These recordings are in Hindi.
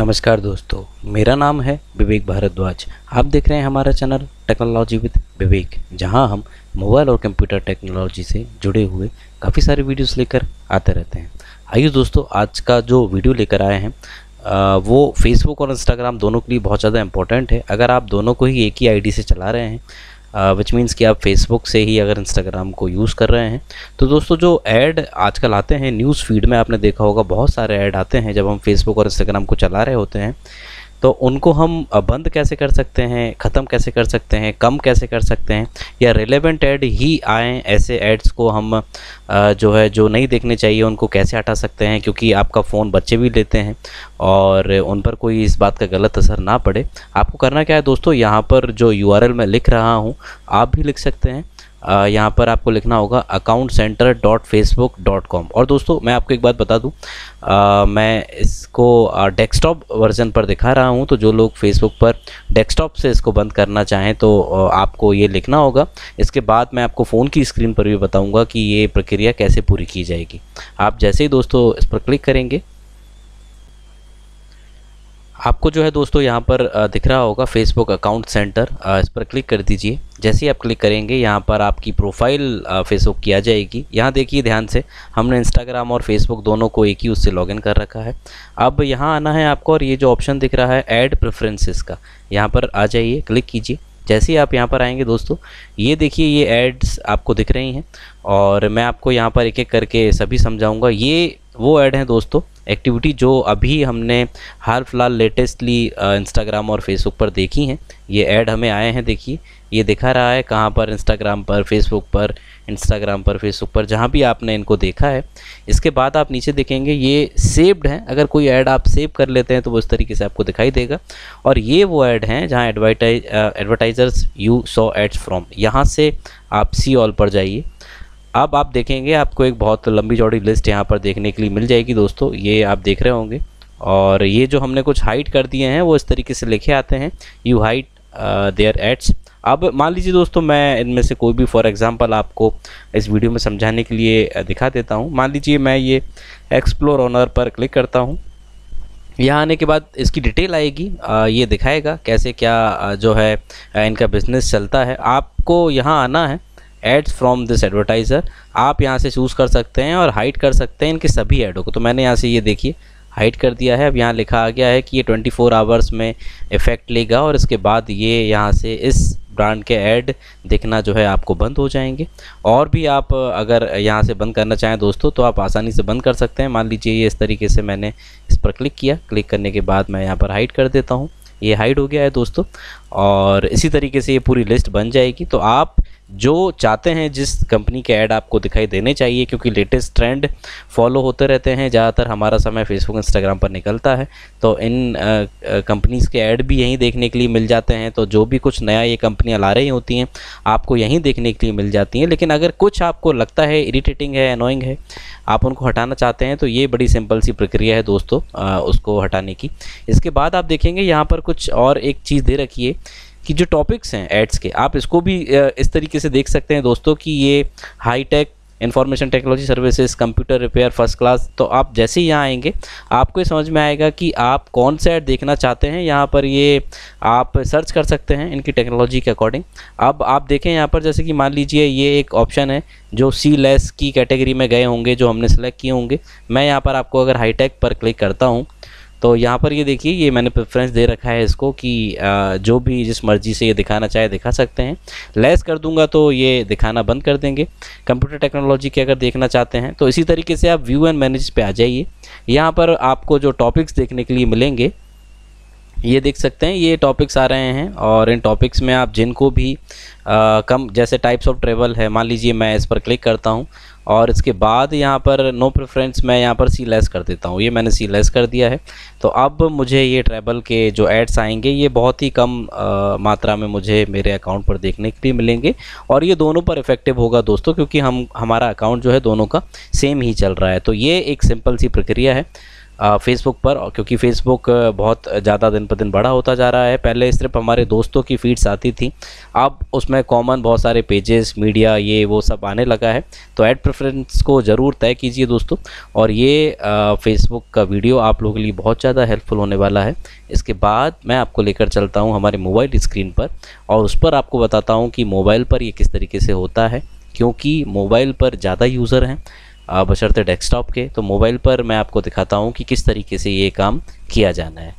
नमस्कार दोस्तों मेरा नाम है विवेक भारद्वाज आप देख रहे हैं हमारा चैनल टेक्नोलॉजी विद विवेक जहां हम मोबाइल और कंप्यूटर टेक्नोलॉजी से जुड़े हुए काफ़ी सारे वीडियोस लेकर आते रहते हैं आइए दोस्तों आज का जो वीडियो लेकर आए हैं आ, वो फेसबुक और इंस्टाग्राम दोनों के लिए बहुत ज़्यादा इंपॉर्टेंट है अगर आप दोनों को ही एक ही आई से चला रहे हैं विच मीन्स कि आप फेसबुक से ही अगर इंस्टाग्राम को यूज़ कर रहे हैं तो दोस्तों जो ऐड आजकल आते हैं न्यूज़ फीड में आपने देखा होगा बहुत सारे ऐड आते हैं जब हम फेसबुक और इंस्टाग्राम को चला रहे होते हैं तो उनको हम बंद कैसे कर सकते हैं ख़त्म कैसे कर सकते हैं कम कैसे कर सकते हैं या रिलेवेंट ऐड ही आए ऐसे एड्स को हम जो है जो नहीं देखने चाहिए उनको कैसे हटा सकते हैं क्योंकि आपका फ़ोन बच्चे भी लेते हैं और उन पर कोई इस बात का गलत असर ना पड़े आपको करना क्या है दोस्तों यहाँ पर जो यू मैं लिख रहा हूँ आप भी लिख सकते हैं यहाँ पर आपको लिखना होगा account centre dot Facebook dot com और दोस्तों मैं आपको एक बात बता दूँ मैं इसको डेस्कटॉप वर्जन पर दिखा रहा हूँ तो जो लोग फेसबुक पर डेस्कटॉप से इसको बंद करना चाहें तो आपको ये लिखना होगा इसके बाद मैं आपको फ़ोन की स्क्रीन पर भी बताऊँगा कि ये प्रक्रिया कैसे पूरी की जाएगी आप जैसे ही दोस्तों इस पर क्लिक करेंगे आपको जो है दोस्तों यहाँ पर दिख रहा होगा फेसबुक अकाउंट सेंटर इस पर क्लिक कर दीजिए जैसे ही आप क्लिक करेंगे यहाँ पर आपकी प्रोफाइल फेसबुक किया जाएगी यहाँ देखिए ध्यान से हमने इंस्टाग्राम और फेसबुक दोनों को एक ही उससे लॉगिन कर रखा है अब यहाँ आना है आपको और ये जो ऑप्शन दिख रहा है ऐड प्रेफरेंसेस का यहाँ पर आ जाइए क्लिक कीजिए जैसे ही आप यहाँ पर आएंगे दोस्तों ये देखिए ये एड्स आपको दिख रही हैं और मैं आपको यहाँ पर एक एक करके सभी समझाऊँगा ये वो ऐड हैं दोस्तों एक्टिविटी जो अभी हमने हाल फिलहाल लेटेस्टली इंस्टाग्राम और फेसबुक पर देखी हैं ये ऐड हमें आए हैं देखिए ये दिखा रहा है कहाँ पर इंस्टाग्राम पर फेसबुक पर इंस्टाग्राम पर फेसबुक पर जहाँ भी आपने इनको देखा है इसके बाद आप नीचे देखेंगे ये सेव्ड हैं अगर कोई ऐड आप सेव कर लेते हैं तो वो इस तरीके से आपको दिखाई देगा और ये वो ऐड हैं जहाँ advertise advertisers you saw ads from यहाँ से आप सी ऑल पर जाइए अब आप देखेंगे आपको एक बहुत लंबी चौड़ी लिस्ट यहाँ पर देखने के लिए मिल जाएगी दोस्तों ये आप देख रहे होंगे और ये जो हमने कुछ हाइट कर दिए हैं वो इस तरीके से लिखे आते हैं यू हाइट देयर एड्स अब मान लीजिए दोस्तों मैं इनमें से कोई भी फॉर एग्ज़ाम्पल आपको इस वीडियो में समझाने के लिए uh, दिखा देता हूँ मान लीजिए मैं ये एक्सप्लोर ऑनर पर क्लिक करता हूँ यहाँ आने के बाद इसकी डिटेल आएगी आ, uh, ये दिखाएगा कैसे क्या uh, जो है इनका बिज़नेस चलता है आपको यहाँ आना है एड्स फ्रॉम दिस एडवर्टाइज़र आप यहाँ से चूज़ कर सकते हैं और हाइड कर सकते हैं इनके सभी एडों को तो मैंने यहाँ से ये देखिए हाइड कर दिया है अब यहाँ लिखा आ गया है कि ये 24 फोर आवर्स में इफ़ेक्ट लेगा और इसके बाद ये यहाँ से इस ब्रांड के ऐड दिखना जो है आपको बंद हो जाएंगे और भी आप अगर यहाँ से बंद करना चाहें दोस्तों तो आप आसानी से बंद कर सकते हैं मान लीजिए ये इस तरीके से मैंने इस पर क्लिक किया क्लिक करने के बाद मैं यहाँ पर हाइड कर देता हूँ ये हाइड हो गया है दोस्तों और इसी तरीके से ये पूरी लिस्ट बन जाएगी तो आप जो चाहते हैं जिस कंपनी के ऐड आपको दिखाई देने चाहिए क्योंकि लेटेस्ट ट्रेंड फॉलो होते रहते हैं ज़्यादातर हमारा समय फेसबुक इंस्टाग्राम पर निकलता है तो इन कंपनीज़ के ऐड भी यहीं देखने के लिए मिल जाते हैं तो जो भी कुछ नया ये कंपनियाँ ला रही होती हैं आपको यहीं देखने के लिए मिल जाती हैं लेकिन अगर कुछ आपको लगता है इरीटेटिंग है अनोइंग है आप उनको हटाना चाहते हैं तो ये बड़ी सिंपल सी प्रक्रिया है दोस्तों उसको हटाने की इसके बाद आप देखेंगे यहाँ पर कुछ और एक चीज़ दे रखी है कि जो टॉपिक्स हैं एड्स के आप इसको भी इस तरीके से देख सकते हैं दोस्तों कि ये high tech information technology services computer repair first class तो आप जैसे ही यहाँ आएंगे आपको समझ में आएगा कि आप कौन सा ऐड देखना चाहते हैं यहाँ पर ये आप सर्च कर सकते हैं इनकी टेक्नोलॉजी के अकॉर्डिंग अब आप देखें यहाँ पर जैसे कि मान लीजिए ये एक ऑप्शन है जो सी लेस की कैटेगरी में गए होंगे जो हमने सेलेक्ट किए होंगे मैं यहाँ पर आपको अगर हाईटेक पर क्लिक करता हूँ तो यहाँ पर ये देखिए ये मैंने प्रेफरेंस दे रखा है इसको कि जो भी जिस मर्ज़ी से ये दिखाना चाहे दिखा सकते हैं लेस कर दूंगा तो ये दिखाना बंद कर देंगे कंप्यूटर टेक्नोलॉजी के अगर देखना चाहते हैं तो इसी तरीके से आप व्यू एंड मैनेज पे आ जाइए यहाँ पर आपको जो टॉपिक्स देखने के लिए मिलेंगे ये देख सकते हैं ये टॉपिक्स आ रहे हैं और इन टॉपिक्स में आप जिनको भी आ, कम जैसे टाइप्स ऑफ ट्रेवल है मान लीजिए मैं इस पर क्लिक करता हूँ और इसके बाद यहाँ पर नो प्रेफरेंस मैं यहाँ पर सी लेस कर देता हूँ ये मैंने सी लेस कर दिया है तो अब मुझे ये ट्रैवल के जो एड्स आएंगे ये बहुत ही कम आ, मात्रा में मुझे मेरे अकाउंट पर देखने के लिए मिलेंगे और ये दोनों पर इफेक्टिव होगा दोस्तों क्योंकि हम हमारा अकाउंट जो है दोनों का सेम ही चल रहा है तो ये एक सिंपल सी प्रक्रिया है फेसबुक पर क्योंकि फेसबुक बहुत ज़्यादा दिन पर दिन बड़ा होता जा रहा है पहले सिर्फ हमारे दोस्तों की फीड्स आती थी अब उसमें कॉमन बहुत सारे पेजेस मीडिया ये वो सब आने लगा है तो ऐड प्रेफरेंस को ज़रूर तय कीजिए दोस्तों और ये फेसबुक का वीडियो आप लोगों के लिए बहुत ज़्यादा हेल्पफुल होने वाला है इसके बाद मैं आपको लेकर चलता हूँ हमारे मोबाइल स्क्रीन पर और उस पर आपको बताता हूँ कि मोबाइल पर ये किस तरीके से होता है क्योंकि मोबाइल पर ज़्यादा यूज़र हैं बशर्ते डेस्कटॉप के तो मोबाइल पर मैं आपको दिखाता हूँ कि किस तरीके से ये काम किया जाना है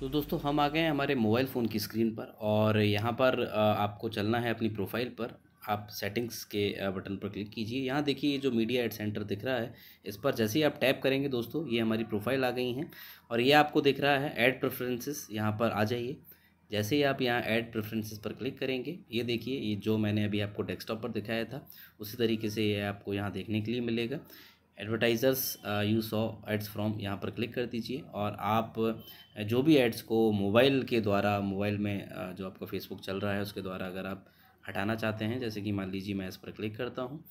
तो दोस्तों हम आ गए हैं हमारे मोबाइल फ़ोन की स्क्रीन पर और यहाँ पर आपको चलना है अपनी प्रोफाइल पर आप सेटिंग्स के बटन पर क्लिक कीजिए यहाँ देखिए ये जो मीडिया एड सेंटर दिख रहा है इस पर जैसे ही आप टैप करेंगे दोस्तों ये हमारी प्रोफाइल आ गई हैं और ये आपको दिख रहा है ऐड प्रेफरेंसेस यहाँ पर आ जाइए जैसे ही आप यहाँ ऐड प्रेफरेंसेस पर क्लिक करेंगे ये देखिए ये जो मैंने अभी आपको डेस्कटॉप पर दिखाया था उसी तरीके से ये आपको यहाँ देखने के लिए मिलेगा advertisers you saw ads from यहाँ पर क्लिक कर दीजिए और आप uh, जो भी एड्स को मोबाइल के द्वारा मोबाइल में uh, जो आपका फेसबुक चल रहा है उसके द्वारा अगर आप हटाना चाहते हैं जैसे कि मान लीजिए मैं इस पर क्लिक करता हूँ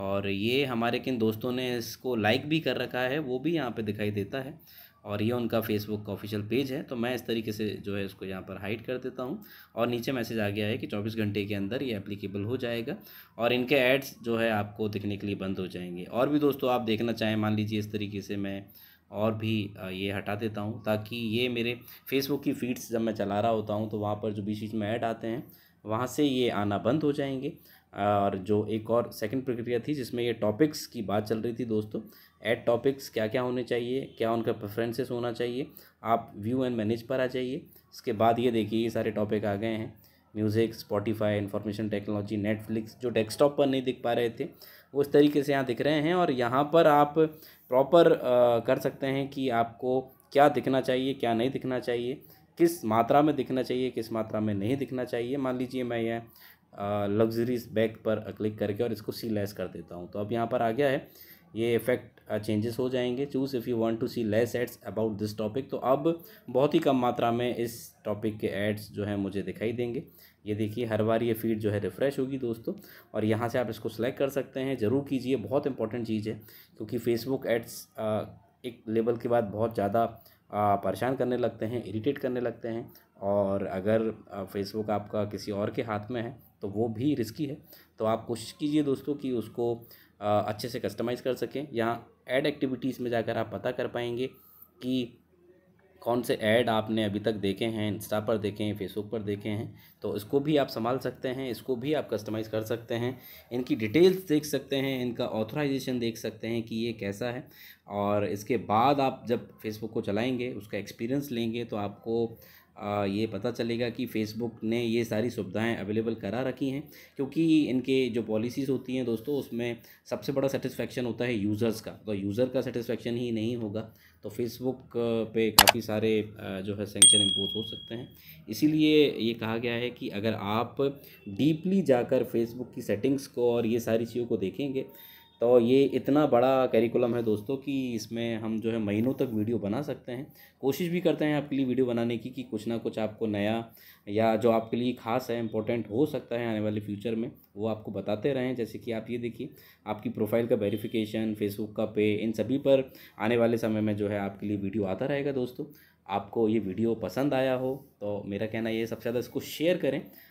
और ये हमारे किन दोस्तों ने इसको लाइक भी कर रखा है वो भी यहाँ पे दिखाई देता है और ये उनका फेसबुक का ऑफिशियल पेज है तो मैं इस तरीके से जो है इसको यहाँ पर हाइड कर देता हूँ और नीचे मैसेज आ गया है कि चौबीस घंटे के अंदर ये एप्लीकेबल हो जाएगा और इनके एड्स जो है आपको दिखने के लिए बंद हो जाएंगे और भी दोस्तों आप देखना चाहें मान लीजिए इस तरीके से मैं और भी ये हटा देता हूँ ताकि ये मेरे फेसबुक की फीड्स जब मैं चला रहा होता हूँ तो वहाँ पर जो बीच बीच में ऐड आते हैं वहाँ से ये आना बंद हो जाएंगे और जो एक और सेकंड प्रक्रिया थी जिसमें ये टॉपिक्स की बात चल रही थी दोस्तों एड टॉपिक्स क्या क्या होने चाहिए क्या उनका प्रेफरेंसेस होना चाहिए आप व्यू एंड मैनेज पर आ जाइए इसके बाद ये देखिए ये सारे टॉपिक आ गए हैं music Spotify information technology Netflix जो डेस्कटॉप पर नहीं दिख पा रहे थे वो इस तरीके से यहाँ दिख रहे हैं और यहाँ पर आप प्रॉपर कर सकते हैं कि आपको क्या दिखना चाहिए क्या नहीं दिखना चाहिए किस मात्रा में दिखना चाहिए किस मात्रा में नहीं दिखना चाहिए मान लीजिए मैं यह लग्जरीज बैग पर क्लिक करके और इसको सी लेस कर देता हूँ तो अब यहाँ पर आ गया है ये इफेक्ट चेंजेस हो जाएंगे choose if you want to see less ads about this topic तो अब बहुत ही कम मात्रा में इस टॉपिक के एड्स जो है मुझे दिखाई देंगे ये देखिए हर बार ये फीड जो है रिफ़्रेश होगी दोस्तों और यहाँ से आप इसको सेलेक्ट कर सकते हैं ज़रूर कीजिए बहुत इंपॉर्टेंट चीज़ है क्योंकि फेसबुक एड्स एक लेवल के बाद बहुत ज़्यादा परेशान करने लगते हैं इरीटेट करने लगते हैं और अगर फेसबुक आपका किसी और के हाथ में है तो वो भी रिस्की है तो आप कोशिश कीजिए दोस्तों कि उसको अच्छे से कस्टमाइज़ कर सकें या ऐड एक्टिविटीज़ में जाकर आप पता कर पाएंगे कि कौन से ऐड आपने अभी तक देखे हैं इंस्टा पर देखे हैं फेसबुक पर देखे हैं तो इसको भी आप संभाल सकते हैं इसको भी आप कस्टमाइज़ कर सकते हैं इनकी डिटेल्स देख सकते हैं इनका ऑथराइजेशन देख सकते हैं कि ये कैसा है और इसके बाद आप जब फेसबुक को चलाएँगे उसका एक्सपीरियंस लेंगे तो आपको ये पता चलेगा कि फ़ेसबुक ने ये सारी सुविधाएं अवेलेबल करा रखी हैं क्योंकि इनके जो पॉलिसीज़ होती हैं दोस्तों उसमें सबसे बड़ा सेटिस्फेक्शन होता है यूज़र्स का तो यूज़र का सेटिस्फेक्शन ही नहीं होगा तो फेसबुक पे काफ़ी सारे जो है सेंक्शन इम्पोज हो सकते हैं इसीलिए ये कहा गया है कि अगर आप डीपली जाकर फेसबुक की सेटिंग्स को और ये सारी चीज़ों को देखेंगे तो ये इतना बड़ा करिकुलम है दोस्तों कि इसमें हम जो है महीनों तक वीडियो बना सकते हैं कोशिश भी करते हैं आपके लिए वीडियो बनाने की कि कुछ ना कुछ आपको नया या जो आपके लिए खास है इंपॉर्टेंट हो सकता है आने वाले फ्यूचर में वो आपको बताते रहें जैसे कि आप ये देखिए आपकी प्रोफाइल का वेरीफिकेशन फेसबुक का पे इन सभी पर आने वाले समय में जो है आपके लिए वीडियो आता रहेगा दोस्तों आपको ये वीडियो पसंद आया हो तो मेरा कहना ये सबसे ज़्यादा इसको शेयर करें